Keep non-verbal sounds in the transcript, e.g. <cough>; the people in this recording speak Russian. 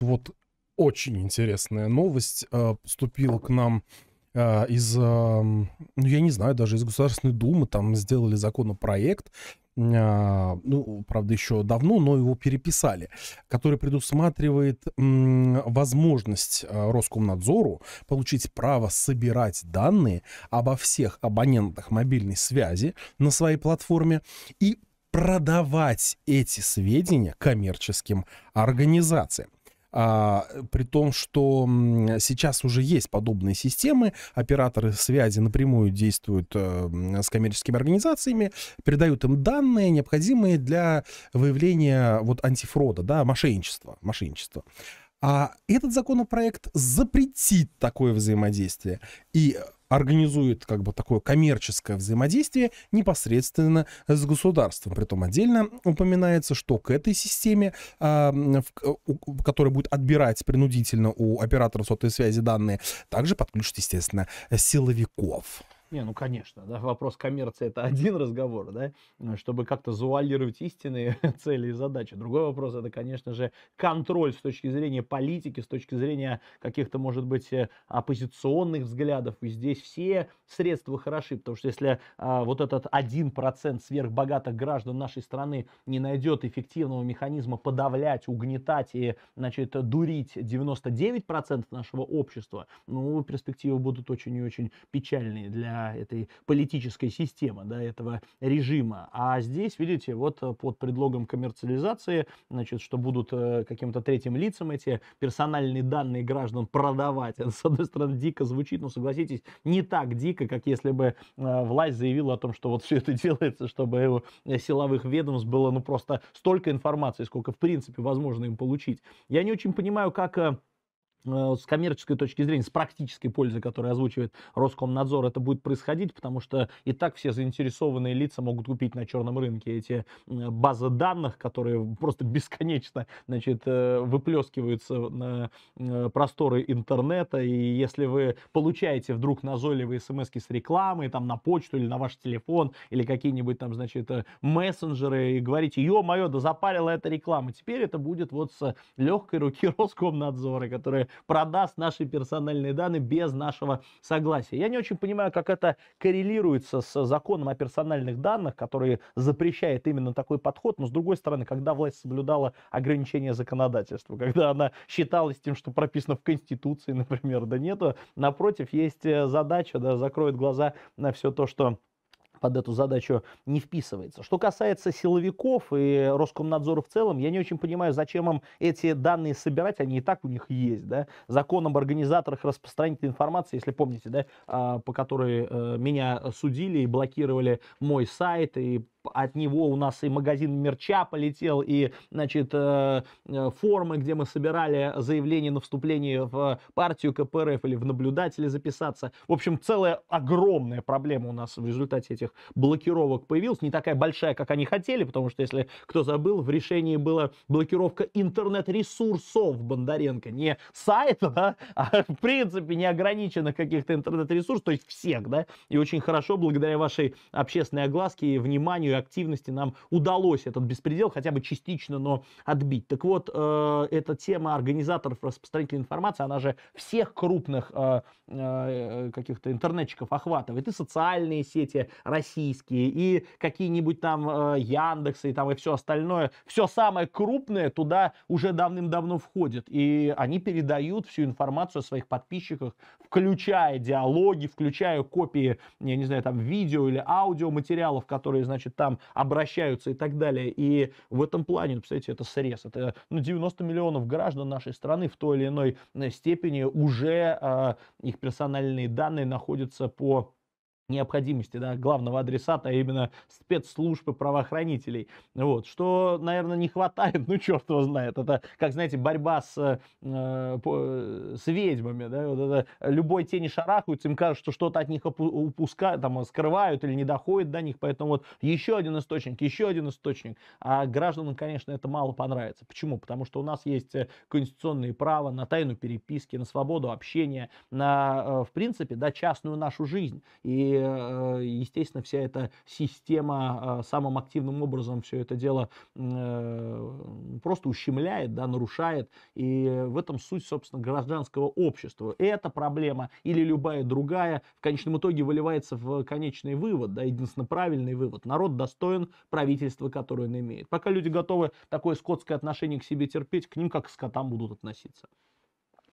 вот очень интересная новость э, а, поступила к нам э, из, э, ну, я не знаю, даже из Государственной Думы, там сделали законопроект, ну, правда, еще давно, но его переписали, который предусматривает возможность Роскомнадзору получить право собирать данные обо всех абонентах мобильной связи на своей платформе и продавать эти сведения коммерческим организациям. А, при том, что сейчас уже есть подобные системы, операторы связи напрямую действуют э, с коммерческими организациями, передают им данные, необходимые для выявления вот антифрода, да, мошенничества, мошенничества. А этот законопроект запретит такое взаимодействие. И организует как бы такое коммерческое взаимодействие непосредственно с государством. Притом отдельно упоминается, что к этой системе, а, которая будет отбирать принудительно у оператора сотовой связи данные, также подключат, естественно, силовиков. Не, ну конечно, да, вопрос коммерции это <laughs> один разговор, да, э, чтобы как-то завуалировать истинные <laughs> цели и задачи. Другой вопрос это, конечно же, контроль с точки зрения политики, с точки зрения каких-то, может быть, э, оппозиционных взглядов. И здесь все средства хороши, потому что если а, вот этот один процент сверхбогатых граждан нашей страны не найдет эффективного механизма подавлять, угнетать и, значит, дурить 99% нашего общества, ну, перспективы будут очень и очень печальные для этой политической системы, да, этого режима. А здесь, видите, вот э, под предлогом коммерциализации, значит, что будут э, каким-то третьим лицам эти персональные данные граждан продавать. Это, <laughs> с одной стороны, дико звучит, но, согласитесь, не так дико, как если бы э, власть заявила о том, что вот все это <laughs> делается, чтобы у силовых ведомств было, ну, просто столько информации, сколько, в принципе, возможно им получить. Я не очень понимаю, как Э, с коммерческой точки зрения, с практической пользы, которую озвучивает Роскомнадзор, это будет происходить, потому что и так все заинтересованные лица могут купить на черном рынке эти э, базы данных, которые просто бесконечно значит, э, выплескиваются на просторы интернета. И если вы получаете вдруг назойливые смс с рекламой, там на почту или на ваш телефон, или какие-нибудь там, значит, мессенджеры, и говорите, ё-моё, да запарила эта реклама, теперь это будет вот с легкой руки <laughs> Роскомнадзора, которая продаст наши персональные данные без нашего согласия. Я не очень понимаю, как это коррелируется с законом о персональных данных, который запрещает именно такой подход, но с другой стороны, когда власть соблюдала ограничения законодательства, когда она считалась тем, что прописано в Конституции, <laughs> например, да нету, напротив, есть э, задача, да, закроет глаза на все то, что под эту задачу не вписывается. Что касается силовиков и Роскомнадзора в целом, я не очень понимаю, зачем им эти данные собирать, они и так у них есть. Да? Закон об организаторах распространения информации, если помните, да, а, по которой э, меня судили и блокировали мой сайт и от него у нас и магазин мерча полетел, и, значит, э, э, формы, где мы собирали заявление на вступление в партию КПРФ или в наблюдатели записаться. В общем, целая огромная проблема у нас в результате этих блокировок появилась. Не такая большая, как они хотели, потому что, если кто забыл, в решении была блокировка интернет-ресурсов Бондаренко. Не сайта, да, а в принципе неограниченных каких-то интернет-ресурсов, то есть всех, да. И очень хорошо, благодаря вашей общественной огласке и вниманию, активности нам удалось этот беспредел хотя бы частично, но отбить. Так вот, э, эта тема организаторов распространителей информации, она же всех крупных э, э, каких-то интернетчиков охватывает. И социальные сети российские, и какие-нибудь там э, Яндексы, и там и все остальное. Все самое крупное туда уже давным-давно входит. И они передают всю информацию о своих подписчиках, включая диалоги, включая копии, я не знаю, там видео или аудиоматериалов, которые, значит, там обращаются и так далее. И в этом плане, представляете, это срез. Это ну, 90 миллионов граждан нашей страны в той или иной э, степени уже э, их персональные данные находятся по необходимости да, главного адресата, а именно спецслужбы правоохранителей. Вот. Что, наверное, не хватает, ну, черт его знает. Это, как, знаете, борьба с, э, э по, с ведьмами. Да? Вот это, любой тени шарахаются, им кажется, что что-то от них упускают, там, скрывают или не доходит до них. Поэтому вот еще один источник, еще один источник. А гражданам, конечно, это мало понравится. Почему? Потому что у нас есть э, конституционные права на тайну переписки, на свободу общения, на, э, в принципе, да, частную нашу жизнь. И Э, естественно, вся эта система а, самым активным образом все это дело э, просто ущемляет, да, нарушает. И в этом суть, собственно, гражданского общества. Эта проблема или любая другая в конечном итоге выливается в конечный вывод, да, единственно правильный вывод. Народ достоин правительства, которое он имеет. Пока люди готовы такое скотское отношение к себе терпеть, к ним как к скотам будут относиться.